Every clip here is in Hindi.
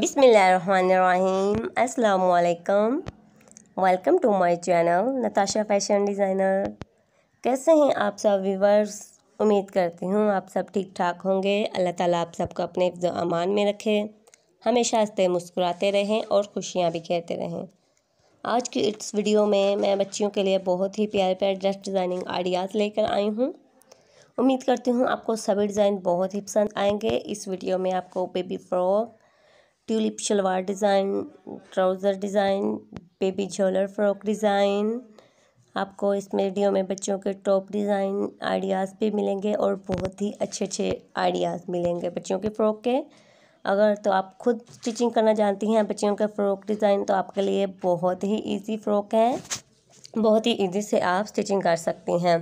बिसमीम अस्सलाम welcome to my channel Natasha fashion designer कैसे हैं आप सब व्यूवर्स उम्मीद करती हूँ आप सब ठीक ठाक होंगे अल्लाह ताला आप सबको अपने अमान में रखे हमेशा हंसते मुस्कुराते रहें और खुशियाँ भी कहते रहें आज की इस वीडियो में मैं बच्चियों के लिए बहुत ही प्यारे प्यारे ड्रेस डिज़ाइनिंग आइडियाज़ लेकर आई हूँ उम्मीद करती हूँ आपको सभी डिज़ाइन बहुत ही पसंद आएंगे इस वीडियो में आपको baby frock tulip shalwar design trouser design baby झोलर फ्रॉक डिज़ाइन आपको इस वीडियो में बच्चों के टॉप डिज़ाइन आइडियाज़ भी मिलेंगे और बहुत ही अच्छे अच्छे आइडियाज़ मिलेंगे बच्चों के फ़्रॉक के अगर तो आप खुद स्टिचिंग करना जानती हैं बच्चियों के फ़्रॉक डिज़ाइन तो आपके लिए बहुत ही इजी फ़्रॉक है बहुत ही इजी से आप स्टिचिंग कर सकती हैं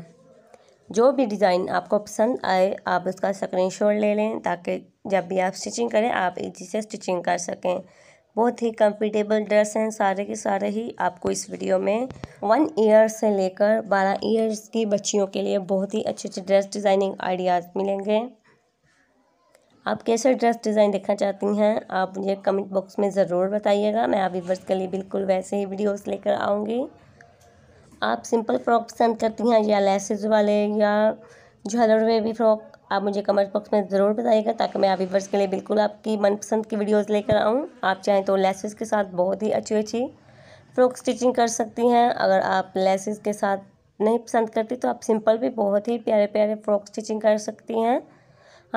जो भी डिज़ाइन आपको पसंद आए आप उसका स्क्रीनशॉट ले लें ताकि जब भी आप स्टिचिंग करें आप इजी से स्टिचिंग कर सकें बहुत ही कंफर्टेबल ड्रेस हैं सारे के सारे ही आपको इस वीडियो में वन ईयर से लेकर बारह ईयर्स की बच्चियों के लिए बहुत ही अच्छे अच्छे ड्रेस डिज़ाइनिंग आइडियाज़ मिलेंगे आप कैसे ड्रेस डिज़ाइन देखना चाहती हैं आप मुझे कमेंट बॉक्स में ज़रूर बताइएगा मैं आप व्यूवर्स के लिए बिल्कुल वैसे ही वीडियोस लेकर आऊँगी आप सिंपल फ्रॉक पसंद करती हैं या लेसेस वाले या झलर में भी फ्रॉक आप मुझे कमेंट बॉक्स में ज़रूर बताइएगा ताकि मैं आप व्यूवर्स के लिए बिल्कुल आपकी मनपसंद की वीडियोस लेकर आऊँ आप चाहें तो लेसेस के साथ बहुत ही अच्छी अच्छी फ्रॉक स्टिचिंग कर सकती हैं अगर आप लेसेस के साथ नहीं पसंद करती तो आप सिंपल भी बहुत ही प्यारे प्यारे फ्रॉक स्टिचिंग कर सकती हैं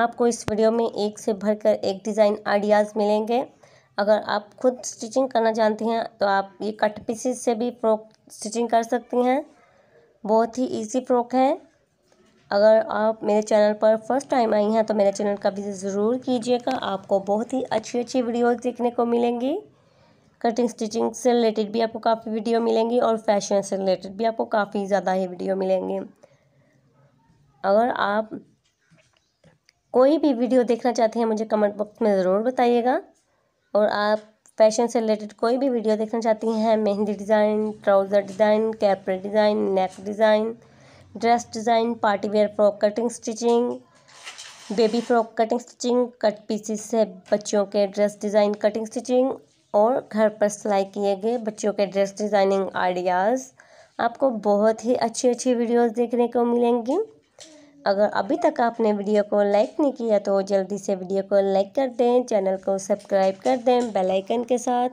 आपको इस वीडियो में एक से भर एक डिज़ाइन आइडियाज़ मिलेंगे अगर आप खुद स्टिचिंग करना जानती हैं तो आप ये कट पीसीस से भी फ्रॉक स्टिचिंग कर सकती हैं बहुत ही ईजी फ्रॉक है अगर आप मेरे चैनल पर फर्स्ट टाइम आई हैं तो मेरे चैनल का विजिट ज़रूर कीजिएगा आपको बहुत ही अच्छी अच्छी वीडियोज़ देखने को मिलेंगी कटिंग स्टिचिंग से रिलेटेड भी आपको काफ़ी वीडियो मिलेंगी और फैशन से रिलेटेड भी आपको काफ़ी ज़्यादा ही वीडियो मिलेंगे अगर आप कोई भी वीडियो देखना चाहते हैं मुझे कमेंट बॉक्स में ज़रूर बताइएगा और आप फैशन से रिलेटेड कोई भी वीडियो देखना चाहती हैं mehndi design trouser design capri design neck design dress design party wear frock cutting stitching baby frock cutting stitching cut pieces से बच्चों के ड्रेस डिज़ाइन कटिंग स्टिचिंग और घर पर सिलाई किए गए बच्चों के ड्रेस डिज़ाइनिंग आइडियाज़ आपको बहुत ही अच्छी अच्छी वीडियोस देखने को मिलेंगी अगर अभी तक आपने वीडियो को लाइक नहीं किया तो जल्दी से वीडियो को लाइक कर दें चैनल को सब्सक्राइब कर दें बेल आइकन के साथ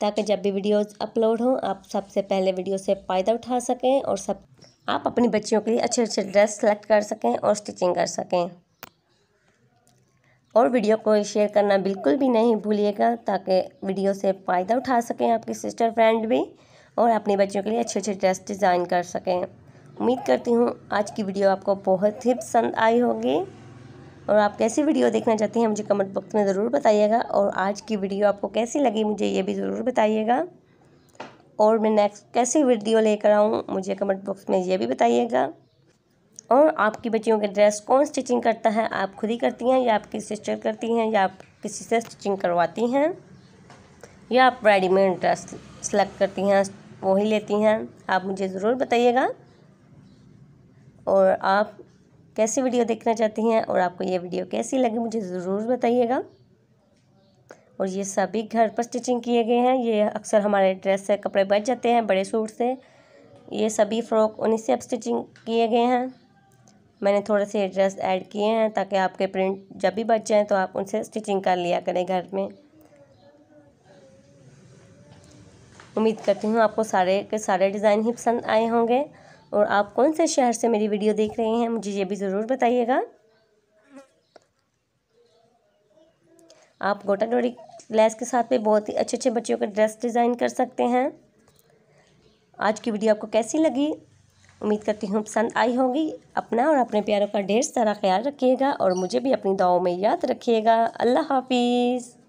ताकि जब भी वीडियोस अपलोड हों आप सबसे पहले वीडियो से फ़ायदा उठा सकें और सब आप अपनी बच्चियों के लिए अच्छे अच्छे ड्रेस सेलेक्ट कर सकें और स्टिचिंग कर सकें और वीडियो को शेयर करना बिल्कुल भी नहीं भूलिएगा ताकि वीडियो से फ़ायदा उठा सकें आपकी सिस्टर फ्रेंड भी और अपने बच्चों के लिए अच्छे अच्छे ड्रेस डिज़ाइन कर सकें उम्मीद करती हूँ आज की वीडियो आपको बहुत ही पसंद आई होगी और आप कैसी वीडियो देखना चाहते हैं मुझे कमेंट बॉक्स में ज़रूर बताइएगा और आज की वीडियो आपको कैसी लगी मुझे ये भी ज़रूर बताइएगा और मैं नेक्स्ट कैसी वीडियो लेकर आऊँ मुझे कमेंट बॉक्स में ये भी बताइएगा और आपकी बच्चियों के ड्रेस कौन स्टिचिंग करता है आप खुद ही करती हैं या आपकी सिस्टर करती हैं या आप किसी से स्टिचिंग करवाती हैं या आप रेडीमेड ड्रेस सेलेक्ट करती हैं वही लेती हैं आप मुझे ज़रूर बताइएगा और आप कैसी वीडियो देखना चाहती हैं और आपको ये वीडियो कैसी लगी मुझे ज़रूर बताइएगा और ये सभी घर पर स्टिचिंग किए गए हैं ये अक्सर हमारे ड्रेस से कपड़े बच जाते हैं बड़े सूट से ये सभी फ़्रॉक उन्हीं से अब स्टिचिंग किए गए हैं मैंने थोड़े से ड्रेस ऐड किए हैं ताकि आपके प्रिंट जब भी बच जाएँ तो आप उनसे स्टिचिंग कर लिया करें घर में उम्मीद करती हूँ आपको सारे के सारे डिज़ाइन ही पसंद आए होंगे और आप कौन से शहर से मेरी वीडियो देख रहे हैं मुझे ये भी ज़रूर बताइएगा आप गोटा डोरी ग्लैस के साथ में बहुत ही अच्छे अच्छे बच्चों के ड्रेस डिज़ाइन कर सकते हैं आज की वीडियो आपको कैसी लगी उम्मीद करती हूँ पसंद आई होगी अपना और अपने प्यारों का ढेर सारा ख्याल रखिएगा और मुझे भी अपनी दुआओं में याद रखिएगा अल्लाह हाफिज़